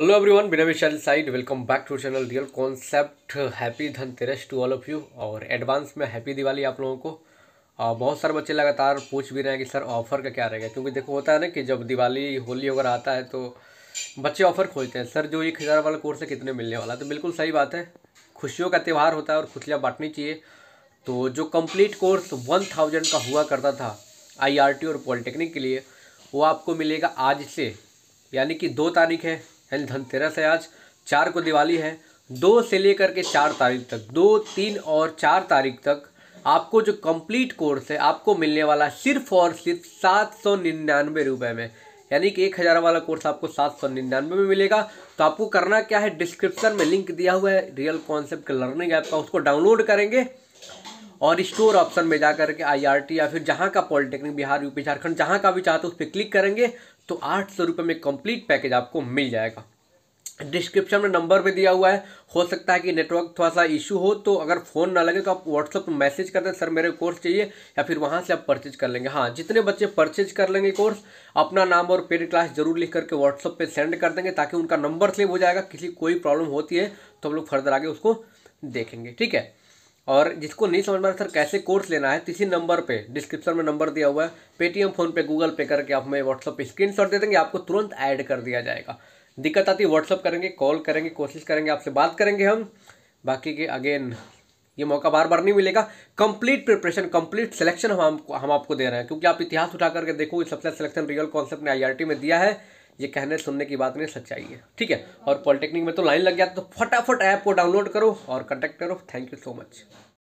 hello everyone बिना विशाल साइड welcome back to channel real concept happy Dhanteras to all of you और advance में happy Diwali आप लोगों को और बहुत सारे बच्चे लगातार पूछ भी रहे हैं कि सर ऑफर का क्या रहेगा क्योंकि देखो होता है ना कि जब दिवाली होली वगैरह आता है तो बच्चे ऑफर खोजते हैं सर जो एक हज़ार वाला कोर्स है कितने मिलने वाला तो बिल्कुल सही बात है खुशियों का त्यौहार होता है और खुशियाँ बांटनी चाहिए तो जो कम्प्लीट कोर्स वन थाउजेंड का हुआ करता था आई और पॉलिटेक्निक के लिए वो आपको मिलेगा आज से यानी कि दो तारीख है यानी धनतेरस है आज चार को दिवाली है दो से लेकर के चार तारीख तक दो तीन और चार तारीख तक आपको जो कंप्लीट कोर्स है आपको मिलने वाला सिर्फ और सिर्फ सात सौ निन्यानवे रुपये में यानी कि एक हज़ार वाला कोर्स आपको सात सौ निन्यानवे में मिलेगा तो आपको करना क्या है डिस्क्रिप्शन में लिंक दिया हुआ है रियल कॉन्सेप्ट लर्निंग ऐप का उसको डाउनलोड करेंगे और स्टोर ऑप्शन में जा करके आईआरटी या फिर जहाँ का पॉलिटेक्निक बिहार यूपी झारखंड जहाँ का भी चाहते हो तो उस पर क्लिक करेंगे तो आठ सौ रुपये में कंप्लीट पैकेज आपको मिल जाएगा डिस्क्रिप्शन में नंबर भी दिया हुआ है हो सकता है कि नेटवर्क थोड़ा सा इशू हो तो अगर फ़ोन ना लगे तो आप व्हाट्सअप पर मैसेज कर दें सर मेरे कोर्स चाहिए या फिर वहाँ से आप परचेज कर लेंगे हाँ जितने बच्चे परचेज कर लेंगे कोर्स अपना नाम और पेड क्लास जरूर लिख करके व्हाट्सअप पे सेंड कर देंगे ताकि उनका नंबर सेव हो जाएगा किसी कोई प्रॉब्लम होती है तो हम लोग फर्दर आगे उसको देखेंगे ठीक है और जिसको नहीं समझ में सर कैसे कोर्स लेना है किसी नंबर पे डिस्क्रिप्शन में नंबर दिया हुआ है पेटीएम फोन पे गूगल पे करके आप हमें व्हाट्सअप पे स्क्रीन दे देंगे आपको तुरंत ऐड कर दिया जाएगा दिक्कत आती है व्हाट्सअप करेंगे कॉल करेंगे कोशिश करेंगे आपसे बात करेंगे हम बाकी के अगेन ये मौका बार बार नहीं मिलेगा कंप्लीट प्रिपरेशन कंप्लीट सिलेक्शन हम आपको हम आपको दे रहे हैं क्योंकि आप इतिहास उठा करके देखो सबसे सिलेक्शन रियल कॉन्सेप्ट ने आई में दिया है ये कहने सुनने की बात नहीं सच्चाई है ठीक है और पॉलिटेक्निक में तो लाइन लग गया तो फटाफट ऐप को डाउनलोड करो और कंटेक्ट करो थैंक यू सो मच